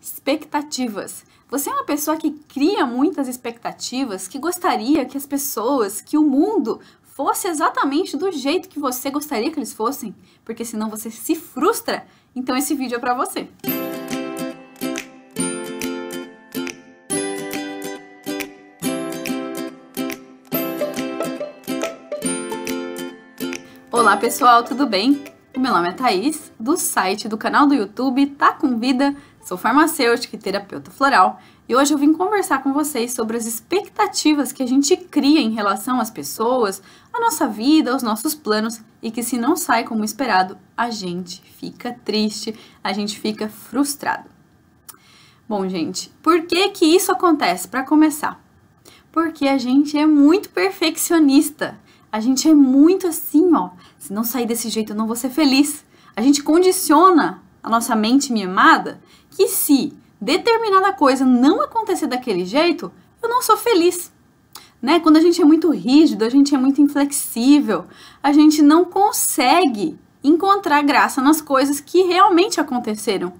Expectativas. Você é uma pessoa que cria muitas expectativas, que gostaria que as pessoas, que o mundo fosse exatamente do jeito que você gostaria que eles fossem, porque senão você se frustra. Então esse vídeo é para você. Olá pessoal, tudo bem? meu nome é Thaís, do site do canal do YouTube Tá Com Vida, sou farmacêutica e terapeuta floral e hoje eu vim conversar com vocês sobre as expectativas que a gente cria em relação às pessoas, à nossa vida, aos nossos planos e que se não sai como esperado, a gente fica triste, a gente fica frustrado. Bom, gente, por que que isso acontece? Para começar, porque a gente é muito perfeccionista. A gente é muito assim, ó. Se não sair desse jeito, eu não vou ser feliz. A gente condiciona a nossa mente mimada que se determinada coisa não acontecer daquele jeito, eu não sou feliz. Né? Quando a gente é muito rígido, a gente é muito inflexível, a gente não consegue encontrar graça nas coisas que realmente aconteceram,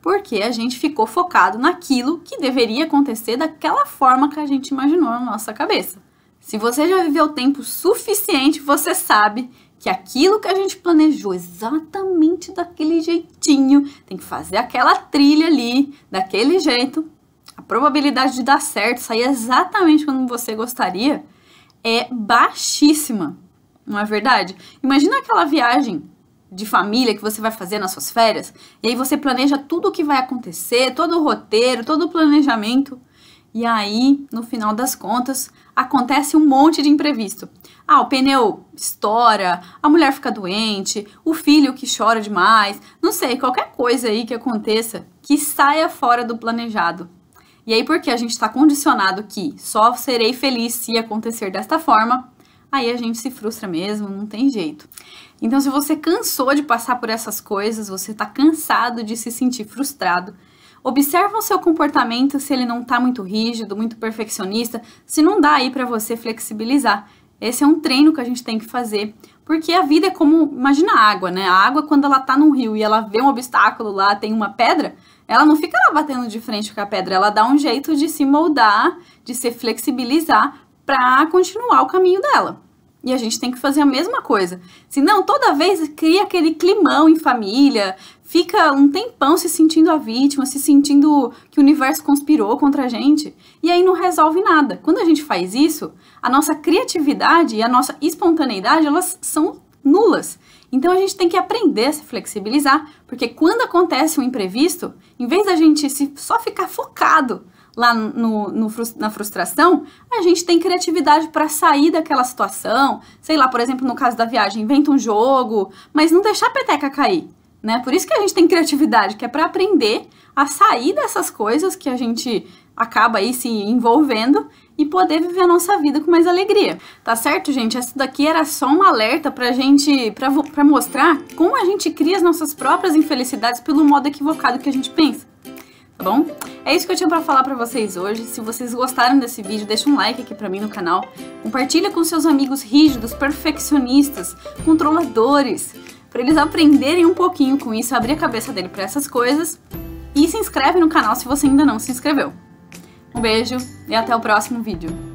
porque a gente ficou focado naquilo que deveria acontecer daquela forma que a gente imaginou na nossa cabeça. Se você já viveu tempo suficiente, você sabe que aquilo que a gente planejou exatamente daquele jeitinho, tem que fazer aquela trilha ali, daquele jeito, a probabilidade de dar certo, sair exatamente quando você gostaria, é baixíssima, não é verdade? Imagina aquela viagem de família que você vai fazer nas suas férias, e aí você planeja tudo o que vai acontecer, todo o roteiro, todo o planejamento. E aí, no final das contas, acontece um monte de imprevisto. Ah, o pneu estoura, a mulher fica doente, o filho que chora demais, não sei, qualquer coisa aí que aconteça que saia fora do planejado. E aí, porque a gente está condicionado que só serei feliz se acontecer desta forma, aí a gente se frustra mesmo, não tem jeito. Então, se você cansou de passar por essas coisas, você está cansado de se sentir frustrado, Observa o seu comportamento se ele não está muito rígido, muito perfeccionista, se não dá aí para você flexibilizar. Esse é um treino que a gente tem que fazer, porque a vida é como, imagina a água, né? A água quando ela está num rio e ela vê um obstáculo lá, tem uma pedra, ela não fica lá batendo de frente com a pedra, ela dá um jeito de se moldar, de se flexibilizar para continuar o caminho dela. E a gente tem que fazer a mesma coisa. Senão, toda vez cria aquele climão em família, fica um tempão se sentindo a vítima, se sentindo que o universo conspirou contra a gente, e aí não resolve nada. Quando a gente faz isso, a nossa criatividade e a nossa espontaneidade, elas são nulas. Então a gente tem que aprender a se flexibilizar, porque quando acontece um imprevisto, em vez da gente se, só ficar focado lá no, no, na frustração, a gente tem criatividade para sair daquela situação. Sei lá, por exemplo, no caso da viagem, inventa um jogo, mas não deixar a peteca cair. Né? Por isso que a gente tem criatividade, que é para aprender a sair dessas coisas que a gente acaba aí se envolvendo e poder viver a nossa vida com mais alegria. Tá certo, gente? Essa daqui era só um alerta pra gente, pra, pra mostrar como a gente cria as nossas próprias infelicidades pelo modo equivocado que a gente pensa tá bom? É isso que eu tinha para falar para vocês hoje. Se vocês gostaram desse vídeo, deixa um like aqui para mim no canal. Compartilha com seus amigos rígidos, perfeccionistas, controladores, para eles aprenderem um pouquinho com isso, abrir a cabeça dele para essas coisas. E se inscreve no canal se você ainda não se inscreveu. Um beijo e até o próximo vídeo.